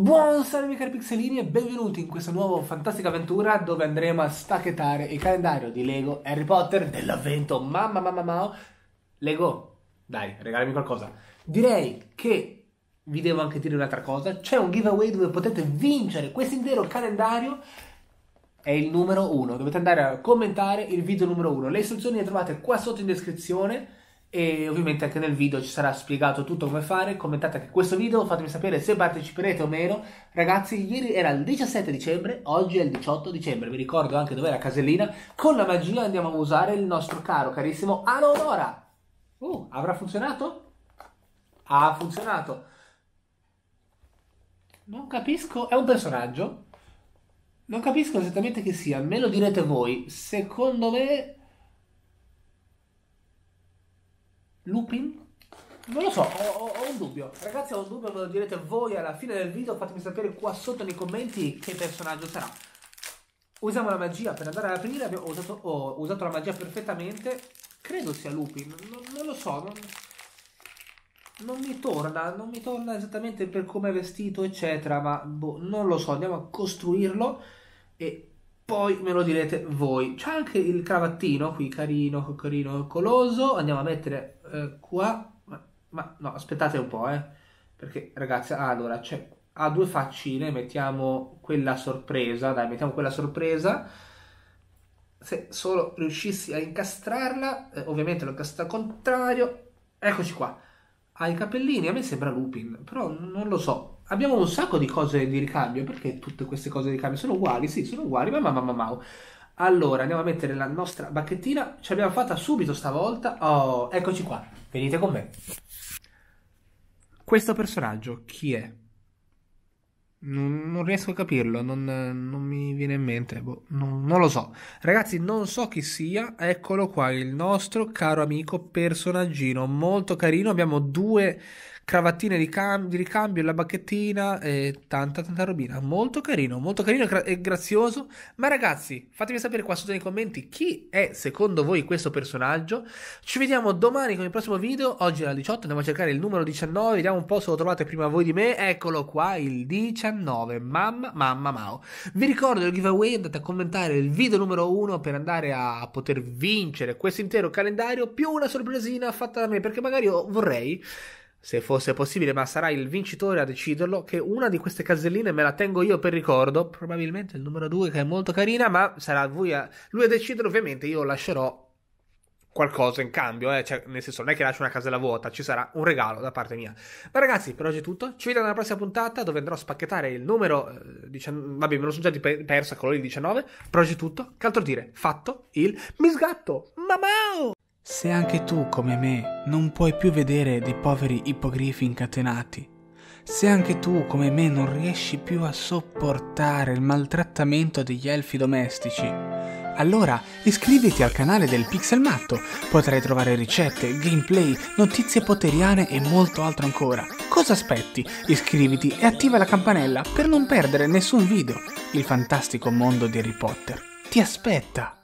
Buon salve cari pixelini e benvenuti in questa nuova fantastica avventura dove andremo a stacchettare il calendario di Lego Harry Potter dell'avvento mamma mamma mamma Lego, dai, regalami qualcosa. Direi che vi devo anche dire un'altra cosa, c'è un giveaway dove potete vincere questo intero calendario è il numero 1, dovete andare a commentare il video numero 1. Le istruzioni le trovate qua sotto in descrizione e ovviamente anche nel video ci sarà spiegato tutto come fare commentate anche questo video fatemi sapere se parteciperete o meno ragazzi ieri era il 17 dicembre oggi è il 18 dicembre vi ricordo anche dove è la casellina con la magia andiamo a usare il nostro caro carissimo Alonora uh, avrà funzionato? ha funzionato non capisco è un personaggio non capisco esattamente chi sia me lo direte voi secondo me Lupin? Non lo so, ho, ho, un dubbio. Ragazzi, ho un dubbio, me lo direte voi alla fine del video. Fatemi sapere qua sotto nei commenti che personaggio sarà. Usiamo la magia per andare ad aprire. Abbiamo usato, ho usato la magia perfettamente. Credo sia Lupin, non, non lo so. Non, non, mi torna, non mi torna esattamente per come è vestito, eccetera. Ma boh, non lo so. Andiamo a costruirlo e poi me lo direte voi. C'è anche il cravattino qui, carino, carino, coloso. Andiamo a mettere eh, qua, ma, ma, no, aspettate un po', eh, perché ragazzi, allora, cioè, ha due faccine, mettiamo quella sorpresa, dai, mettiamo quella sorpresa, se solo riuscissi a incastrarla, eh, ovviamente lo incastrata al contrario, eccoci qua, ha i capellini, a me sembra Lupin, però non lo so, abbiamo un sacco di cose di ricambio, perché tutte queste cose di ricambio sono uguali, sì, sono uguali, ma ma ma Ma, ma. Allora, andiamo a mettere la nostra bacchettina. Ce l'abbiamo fatta subito stavolta. Oh, eccoci qua. Venite con me. Questo personaggio chi è? Non, non riesco a capirlo, non, non, mi viene in mente, boh, non, non, lo so. Ragazzi, non so chi sia, eccolo qua, il nostro caro amico personaggino, molto carino. Abbiamo due cravattine di, cam- di ricambio, la bacchettina e tanta tanta robina. Molto carino, molto carino e, grazioso. Ma ragazzi, fatemi sapere qua sotto nei commenti chi è secondo voi questo personaggio. Ci vediamo domani con il prossimo video. Oggi è la 18, andiamo a cercare il numero 19. Vediamo un po' se lo trovate prima voi di me. Eccolo qua, il 19. Mamma, mamma, mao. Vi ricordo il giveaway, andate a commentare il video numero 1 per andare a poter vincere questo intero calendario più una sorpresina fatta da me perché magari io vorrei se fosse possibile, ma sarà il vincitore a deciderlo, che una di queste caselline me la tengo io per ricordo, probabilmente il numero 2 che è molto carina, ma sarà lui a, lui a decidere, ovviamente io lascerò qualcosa in cambio, eh? cioè, nel senso non è che lascio una casella vuota, ci sarà un regalo da parte mia. Ma ragazzi, per oggi è tutto, ci vediamo nella prossima puntata dove andrò a spacchettare il numero, eh, 19, vabbè me lo sono già perso quello lì 19, per oggi è tutto, che altro dire, fatto il misgatto, mamao! Se anche tu, come me, non puoi più vedere dei poveri ippogrifi incatenati, se anche tu, come me, non riesci più a sopportare il maltrattamento degli elfi domestici, allora iscriviti al canale del Pixel Matto, potrai trovare ricette, gameplay, notizie poteriane e molto altro ancora. Cosa aspetti? Iscriviti e attiva la campanella per non perdere nessun video. Il fantastico mondo di Harry Potter ti aspetta!